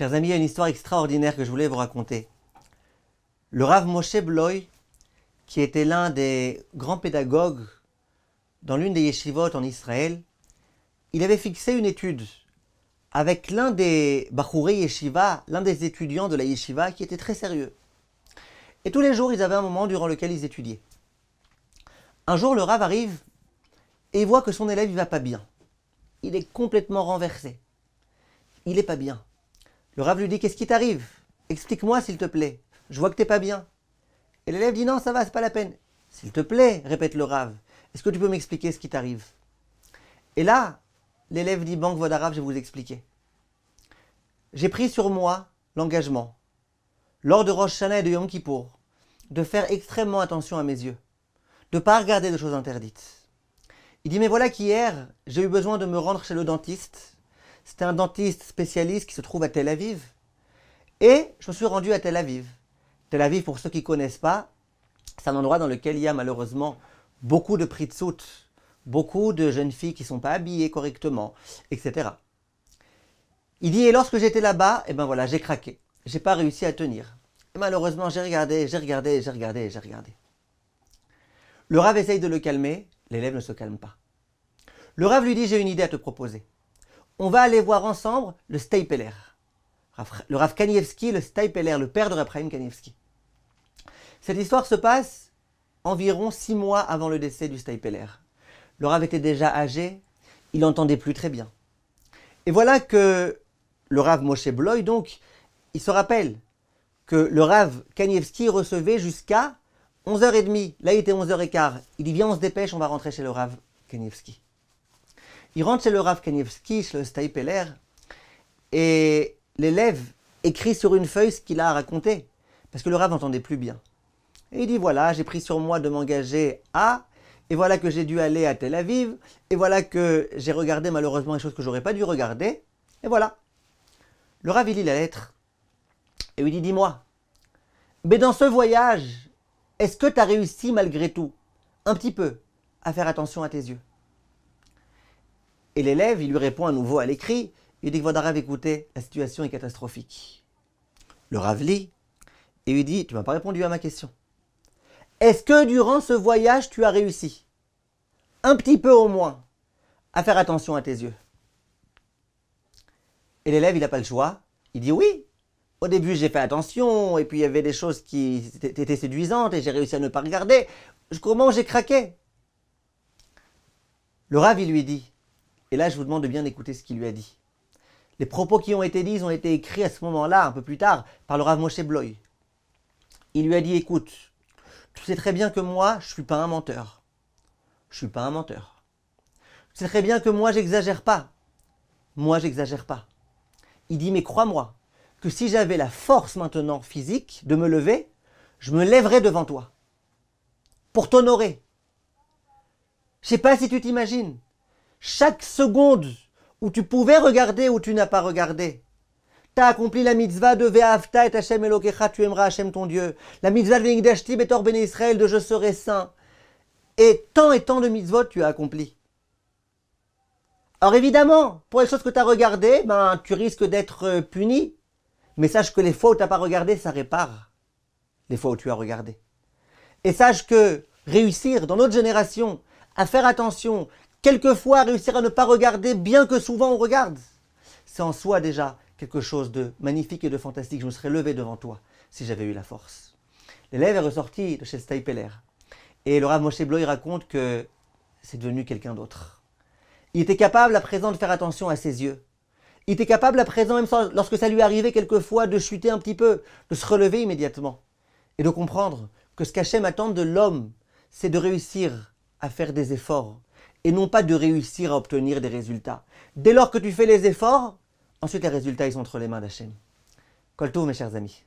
Chers amis, il y a une histoire extraordinaire que je voulais vous raconter. Le Rav Moshe Bloy, qui était l'un des grands pédagogues dans l'une des yeshivot en Israël, il avait fixé une étude avec l'un des Bachouré Yeshiva, l'un des étudiants de la Yeshiva, qui était très sérieux. Et tous les jours, ils avaient un moment durant lequel ils étudiaient. Un jour, le Rav arrive et voit que son élève, ne va pas bien. Il est complètement renversé. Il n'est pas bien. Le rave lui dit Qu'est-ce qui t'arrive Explique-moi, s'il te plaît. Je vois que t'es pas bien. Et l'élève dit Non, ça va, c'est pas la peine. S'il te plaît, répète le rave. est-ce que tu peux m'expliquer ce qui t'arrive Et là, l'élève dit Banque voix d'arabe, je vais vous expliquer. J'ai pris sur moi l'engagement, lors de Rosh et de Yom Kippour, de faire extrêmement attention à mes yeux, de ne pas regarder de choses interdites. Il dit, mais voilà qu'hier, j'ai eu besoin de me rendre chez le dentiste c'était un dentiste spécialiste qui se trouve à Tel Aviv. Et je me suis rendu à Tel Aviv. Tel Aviv, pour ceux qui ne connaissent pas, c'est un endroit dans lequel il y a malheureusement beaucoup de prix de soute, beaucoup de jeunes filles qui ne sont pas habillées correctement, etc. Il dit, et lorsque j'étais là-bas, et eh ben voilà, j'ai craqué. J'ai pas réussi à tenir. malheureusement, j'ai regardé, j'ai regardé, j'ai regardé, j'ai regardé. Le rave essaye de le calmer, l'élève ne se calme pas. Le rave lui dit, j'ai une idée à te proposer on va aller voir ensemble le Stapeler. Le Rav Kanievski, le Stapeler, le père de Raphaël Kanievski. Cette histoire se passe environ six mois avant le décès du Stapeler. Le Rav était déjà âgé, il n'entendait plus très bien. Et voilà que le Rav Moshe Bloy, donc, il se rappelle que le Rav Kanievski recevait jusqu'à 11h30. Là, il était 11h15. Il dit Viens, on se dépêche, on va rentrer chez le Rav Kanievski. Il rentre chez le Rav Kanievski, le Staipeler, et l'élève écrit sur une feuille ce qu'il a à raconter, parce que le Rav n'entendait plus bien. Et il dit voilà, j'ai pris sur moi de m'engager à, et voilà que j'ai dû aller à Tel Aviv, et voilà que j'ai regardé malheureusement des choses que j'aurais pas dû regarder, et voilà. Le Rav il lit la lettre, et il dit dis-moi, mais dans ce voyage, est-ce que tu as réussi malgré tout, un petit peu, à faire attention à tes yeux et l'élève, il lui répond à nouveau à l'écrit. Il dit, Vodarav, écoutez, la situation est catastrophique. Le rave lit et lui dit, tu m'as pas répondu à ma question. Est-ce que durant ce voyage, tu as réussi, un petit peu au moins, à faire attention à tes yeux Et l'élève, il n'a pas le choix. Il dit, oui, au début, j'ai fait attention, et puis il y avait des choses qui étaient séduisantes, et j'ai réussi à ne pas regarder. Comment j'ai craqué Le Rav, lui dit et là, je vous demande de bien écouter ce qu'il lui a dit. Les propos qui ont été dits ont été écrits à ce moment-là, un peu plus tard, par le Rav Moshe Bloy. Il lui a dit Écoute, tu sais très bien que moi, je ne suis pas un menteur. Je ne suis pas un menteur. Tu sais très bien que moi, j'exagère pas. Moi, j'exagère pas. Il dit Mais crois-moi, que si j'avais la force maintenant physique de me lever, je me lèverais devant toi. Pour t'honorer. Je sais pas si tu t'imagines. Chaque seconde où tu pouvais regarder ou tu n'as pas regardé, tu as accompli la mitzvah de Ve'avta et Hashem Elokecha, tu aimeras Hashem ton Dieu. La mitzvah de Betor Ben Israël, de Je serai saint. Et tant et tant de mitzvot tu as accompli. Alors évidemment, pour les choses que tu as regardées, ben, tu risques d'être euh, puni. Mais sache que les fois où tu n'as pas regardé, ça répare les fois où tu as regardé. Et sache que réussir dans notre génération à faire attention quelquefois réussir à ne pas regarder, bien que souvent on regarde, c'est en soi déjà quelque chose de magnifique et de fantastique. Je me serais levé devant toi si j'avais eu la force. L'élève est ressorti de chez Steipeler. Et le Rav Moshe Bloy raconte que c'est devenu quelqu'un d'autre. Il était capable à présent de faire attention à ses yeux. Il était capable à présent, même lorsque ça lui arrivait quelquefois, de chuter un petit peu, de se relever immédiatement. Et de comprendre que ce qu'Hachem attend de l'homme, c'est de réussir à faire des efforts, et non pas de réussir à obtenir des résultats. Dès lors que tu fais les efforts, ensuite les résultats ils sont entre les mains d'Hachem. Colto mes chers amis.